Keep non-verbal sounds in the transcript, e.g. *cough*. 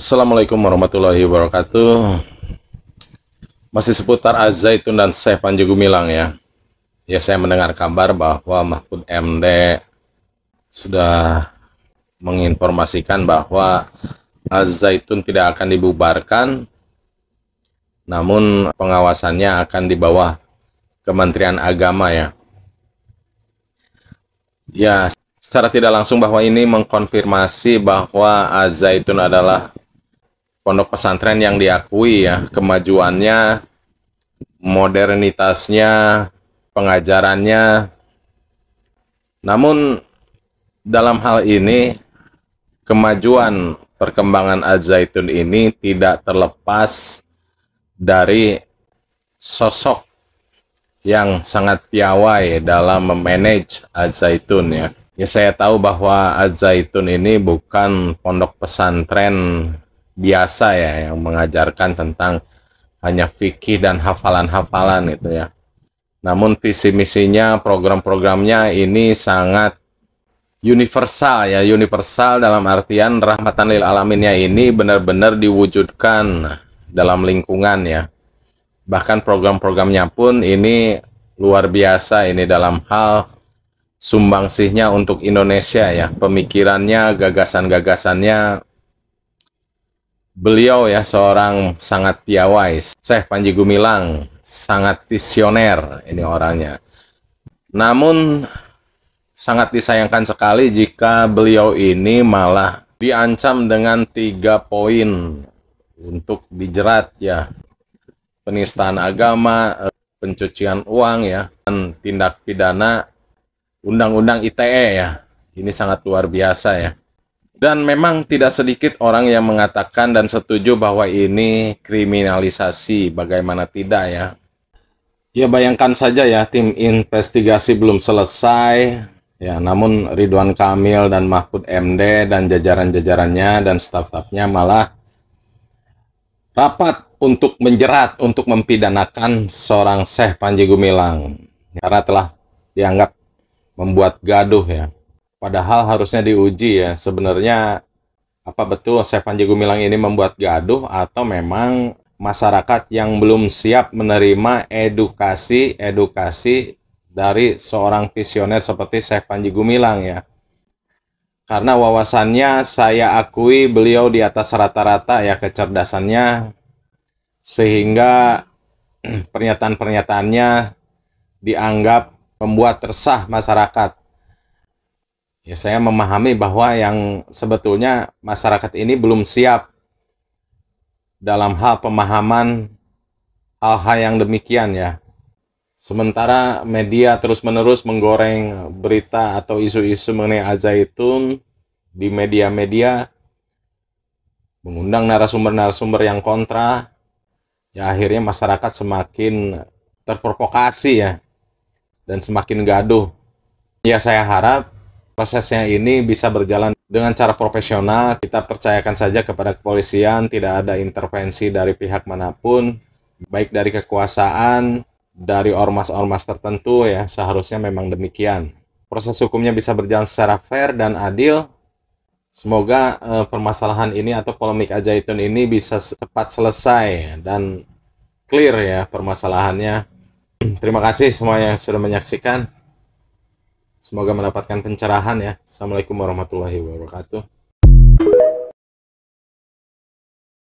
Assalamualaikum warahmatullahi wabarakatuh Masih seputar Azaitun dan Syekh Panji Gumilang ya Ya saya mendengar kabar bahwa Mahfud MD Sudah menginformasikan bahwa Azaitun tidak akan dibubarkan Namun pengawasannya akan di bawah Kementerian Agama ya Ya secara tidak langsung bahwa ini mengkonfirmasi bahwa Azaitun adalah pondok pesantren yang diakui ya kemajuannya modernitasnya pengajarannya namun dalam hal ini kemajuan perkembangan Az-Zaitun ini tidak terlepas dari sosok yang sangat piawai dalam memanage Az-Zaitun ya. Ya saya tahu bahwa Az-Zaitun ini bukan pondok pesantren biasa ya yang mengajarkan tentang hanya fikih dan hafalan-hafalan gitu ya. Namun visi misinya, program-programnya ini sangat universal ya, universal dalam artian rahmatan lil alaminnya ini benar-benar diwujudkan dalam lingkungan ya. Bahkan program-programnya pun ini luar biasa ini dalam hal sumbangsihnya untuk Indonesia ya, pemikirannya, gagasan-gagasannya Beliau ya seorang sangat piawai, Syekh Panji Gumilang, sangat visioner ini orangnya. Namun sangat disayangkan sekali jika beliau ini malah diancam dengan tiga poin untuk dijerat ya. Penistaan agama, pencucian uang ya, dan tindak pidana Undang-Undang ITE ya. Ini sangat luar biasa ya. Dan memang tidak sedikit orang yang mengatakan dan setuju bahwa ini kriminalisasi, bagaimana tidak ya. Ya bayangkan saja ya, tim investigasi belum selesai, ya namun Ridwan Kamil dan Mahfud MD dan jajaran-jajarannya dan staf-stafnya malah rapat untuk menjerat, untuk mempidanakan seorang Syekh Panji Gumilang karena telah dianggap membuat gaduh ya. Padahal harusnya diuji ya sebenarnya apa betul Panji Gumilang ini membuat gaduh atau memang masyarakat yang belum siap menerima edukasi edukasi dari seorang visioner seperti saya Panji Gumilang ya. Karena wawasannya saya akui beliau di atas rata-rata ya kecerdasannya sehingga *clears throat* pernyataan-pernyataannya dianggap membuat resah masyarakat ya saya memahami bahwa yang sebetulnya masyarakat ini belum siap dalam hal pemahaman hal-hal yang demikian ya. Sementara media terus-menerus menggoreng berita atau isu-isu mengenai Azaitun itu di media-media mengundang narasumber-narasumber yang kontra ya akhirnya masyarakat semakin terprovokasi ya dan semakin gaduh. Ya saya harap prosesnya ini bisa berjalan dengan cara profesional. Kita percayakan saja kepada kepolisian, tidak ada intervensi dari pihak manapun, baik dari kekuasaan, dari ormas-ormas tertentu ya, seharusnya memang demikian. Proses hukumnya bisa berjalan secara fair dan adil. Semoga eh, permasalahan ini atau polemik ajaitun ini bisa cepat selesai dan clear ya permasalahannya. *clears throat* Terima kasih semua yang sudah menyaksikan. Semoga mendapatkan pencerahan ya. Assalamualaikum warahmatullahi wabarakatuh.